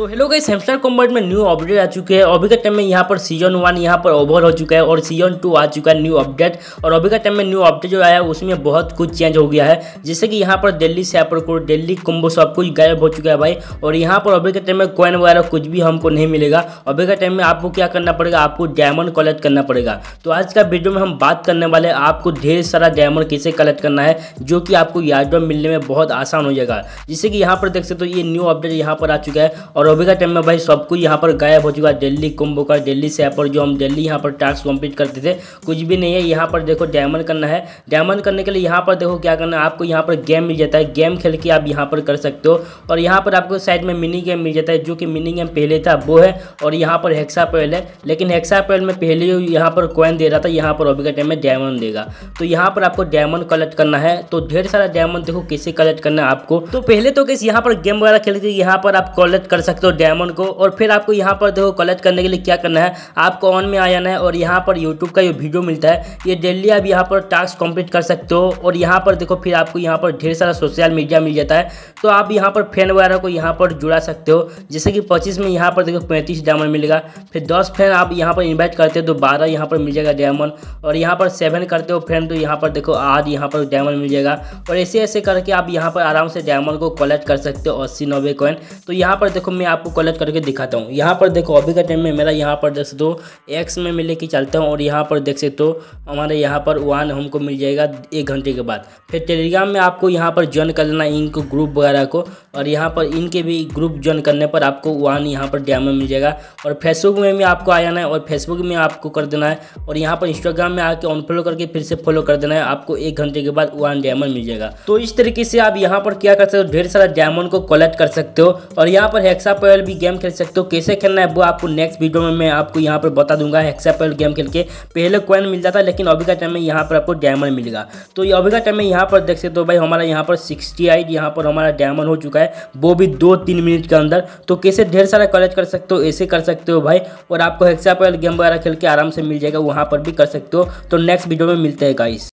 तो हेलो गई सैमसंग कॉम्बर्ट में न्यू अपडेट आ चुके हैं अभी के टाइम में यहाँ पर सीजन वन यहाँ पर ओवर हो चुका है और सीजन टू आ चुका है न्यू अपडेट और अभी के टाइम में न्यू अपडेट जो आया है उसमें बहुत कुछ चेंज हो गया है जैसे कि यहाँ पर दिल्ली से आप दिल्ली कम्बो सब कुछ गायब हो चुका है भाई और यहाँ पर अभी के टाइम में कॉइन वगैरह कुछ भी हमको नहीं मिलेगा अभी के टाइम में आपको क्या करना पड़ेगा आपको डायमंड कलेक्ट करना पड़ेगा तो आज का वीडियो में हम बात करने वाले आपको ढेर सारा डायमंड कैसे कलेक्ट करना है जो कि आपको यार्ड मिलने में बहुत आसान हो जाएगा जैसे कि यहाँ पर देख सकते हो ये न्यू अपडेट यहाँ पर आ चुका है और अभी का टाइम में भाई सब कुछ यहाँ पर गायब हो चुका है दिल्ली कुंभ का दिल्ली से पर जो हम दिल्ली यहाँ पर टास्क कंप्लीट करते थे कुछ भी नहीं है यहाँ पर देखो डायमंड करना है डायमंड करने के लिए यहाँ पर देखो क्या करना है आपको यहाँ पर गेम मिल जाता है गेम खेल के आप यहाँ पर कर सकते हो और यहाँ पर आपको साइड में मिनी गेम मिल जाता है जो कि मिनी गेम पहले था वो है और यहाँ पर हेक्सा पेल है लेकिन हेक्सा पेल में पहले यहाँ पर कॉइन दे रहा था यहाँ पर अभी का टाइम में डायमंड देगा तो यहाँ पर आपको डायमंड कलेक्ट करना है तो ढेर सारा डायमंड देखो कैसे कलेक्ट करना है आपको तो पहले तो कैसे यहाँ पर गेम वगैरह खेल के यहाँ पर आप कलेक्ट कर सकते सकते हो डायमंड को और फिर आपको यहाँ पर देखो कलेक्ट करने के लिए क्या करना है आपको ऑन में आ जाना है और यहाँ पर यूट्यूब का ये वीडियो मिलता है ये डेली आप यहाँ पर टास्क कंप्लीट कर सकते हो और यहाँ पर देखो फिर आपको यहाँ पर ढेर सारा सोशल मीडिया मिल जाता है तो आप यहाँ पर फैन वगैरह को यहाँ पर जुड़ा सकते हो जैसे कि पच्चीस में यहाँ पर देखो पैंतीस डायमंड मिलेगा फिर दस फैन आप यहाँ पर इन्वाइट करते हो तो बारह यहाँ पर मिल जाएगा डायमंड और यहाँ पर सेवन करते हो फैन तो यहाँ पर देखो आठ यहाँ पर डायमंड मिल जाएगा और ऐसे ऐसे करके आप यहाँ पर आराम से डायमंड को कलेक्ट कर सकते हो अस्सी नब्बे कॉइन तो यहाँ पर देखो मैं आपको कलर करके दिखाता हूँ यहाँ पर देखो अभी का टाइम में मेरा यहाँ पर देख सकते हो एक्स में मैं लेके चलता हूँ और यहाँ पर देख सकते हो हमारे यहाँ पर वन हमको मिल जाएगा एक घंटे के बाद फिर टेलीग्राम में आपको यहाँ पर ज्वाइन कर लेना इनको ग्रुप वगैरह को और यहाँ पर इनके भी ग्रुप ज्वाइन करने पर आपको वन यहाँ पर डायमंड मिल जाएगा और फेसबुक में भी आपको आ जाना है और फेसबुक में आपको कर देना है और यहाँ पर इंस्टाग्राम में आके अनफॉलो करके फिर से फॉलो कर देना है आपको एक घंटे के बाद वन डायमंड मिल जाएगा तो इस तरीके से आप यहाँ पर क्या कर सकते हो ढेर सारा डायमंड को कलेक्ट कर सकते हो और यहाँ पर हेक्सा हेक्सा भी गेम खेल सकते हो कैसे खेलना है वो आपको नेक्स्ट वीडियो में मैं आपको यहाँ पर बता दूंगा हेक्सा पॉयल गेम खेल के पहले कॉइन मिल जाता लेकिन अभी का टाइम में यहाँ पर आपको डायमंड मिलेगा तो अभी का टाइम में यहाँ पर देख सकते हो भाई हमारा यहाँ पर सिक्सटी आइट यहाँ पर हमारा डायमंड हो चुका है वो भी दो तीन मिनट के अंदर तो कैसे ढेर सारा कलेक्ट कर सकते हो ऐसे कर सकते हो भाई और आपको हेक्सा पैल गेम वगैरह खेल के आराम से मिल जाएगा वहाँ पर भी कर सकते हो तो नेक्स्ट वीडियो में मिलते हैं गाइस